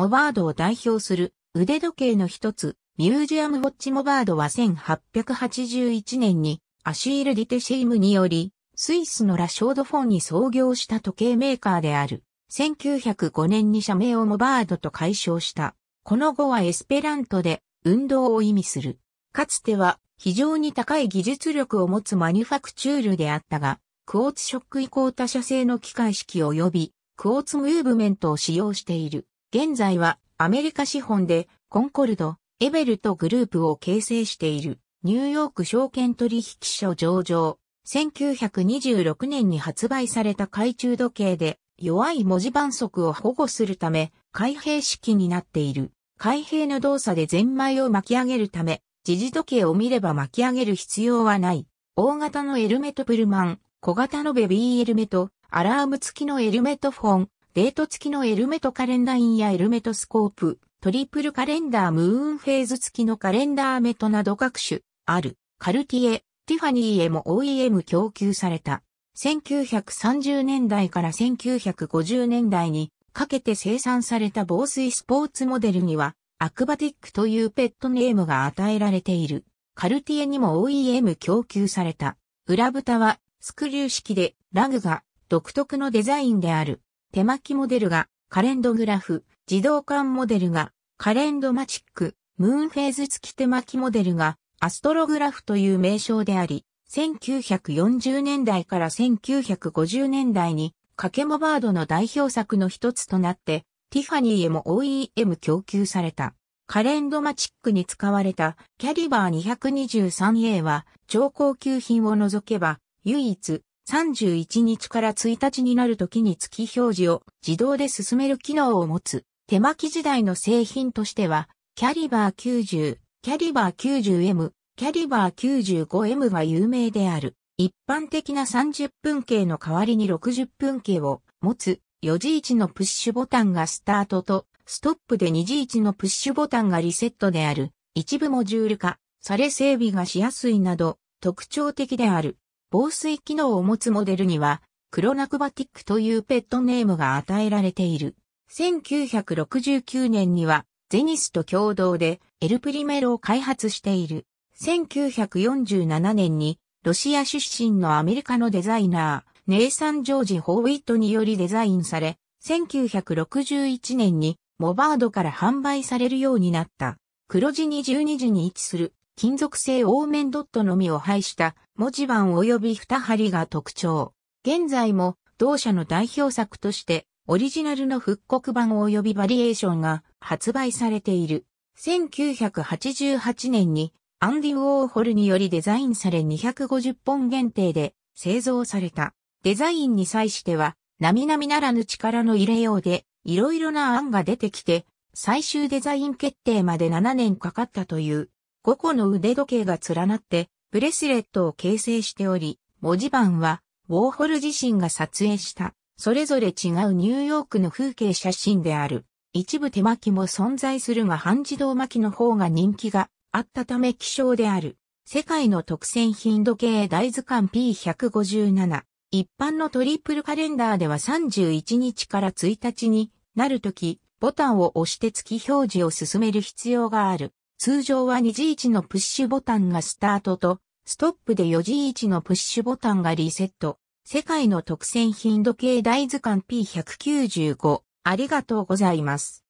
モバードを代表する腕時計の一つ、ミュージアムウォッチモバードは1881年にアシール・ディテシームにより、スイスのラショードフォンに創業した時計メーカーである。1905年に社名をモバードと解消した。この後はエスペラントで運動を意味する。かつては非常に高い技術力を持つマニュファクチュールであったが、クォーツショック以降他社製の機械式及びクォーツムーブメントを使用している。現在はアメリカ資本でコンコルド、エベルトグループを形成しているニューヨーク証券取引所上場。1926年に発売された懐中時計で弱い文字盤速を保護するため開閉式になっている。開閉の動作でゼンマイを巻き上げるため、時事時計を見れば巻き上げる必要はない。大型のエルメトプルマン、小型のベビーエルメト、アラーム付きのエルメトフォン、デート付きのエルメトカレンダインやエルメトスコープ、トリプルカレンダームーンフェーズ付きのカレンダーメトなど各種、ある、カルティエ、ティファニーへも OEM 供給された。1930年代から1950年代にかけて生産された防水スポーツモデルには、アクバティックというペットネームが与えられている。カルティエにも OEM 供給された。裏蓋はスクリュー式でラグが独特のデザインである。手巻きモデルがカレンドグラフ、自動管モデルがカレンドマチック、ムーンフェーズ付き手巻きモデルがアストログラフという名称であり、1940年代から1950年代にカケモバードの代表作の一つとなって、ティファニーへも OEM 供給された。カレンドマチックに使われたキャリバー 223A は超高級品を除けば唯一31日から1日になる時に月表示を自動で進める機能を持つ手巻き時代の製品としては、キャリバー90、キャリバー 90M、キャリバー 95M が有名である。一般的な30分計の代わりに60分計を持つ4時1のプッシュボタンがスタートとストップで2時1のプッシュボタンがリセットである。一部モジュール化され整備がしやすいなど特徴的である。防水機能を持つモデルには、クロナクバティックというペットネームが与えられている。1969年には、ゼニスと共同でエルプリメロを開発している。1947年にロシア出身のアメリカのデザイナー、ネイサン・ジョージ・ホーウィットによりデザインされ、1961年にモバードから販売されるようになった。黒地に12時に位置する金属製オーメンドットのみを配した文字盤及び二針が特徴。現在も同社の代表作としてオリジナルの復刻版及びバリエーションが発売されている。1988年にアンディ・ウォーホルによりデザインされ250本限定で製造された。デザインに際しては、並々ならぬ力の入れようで、いろいろな案が出てきて、最終デザイン決定まで7年かかったという5個の腕時計が連なって、ブレスレットを形成しており、文字盤は、ウォーホル自身が撮影した、それぞれ違うニューヨークの風景写真である。一部手巻きも存在するが半自動巻きの方が人気があったため希少である。世界の特選頻度計大図鑑 P157。一般のトリプルカレンダーでは31日から1日になるとき、ボタンを押して月表示を進める必要がある。通常は2時位置のプッシュボタンがスタートと、ストップで4時位置のプッシュボタンがリセット。世界の特選頻度計大図鑑 P195。ありがとうございます。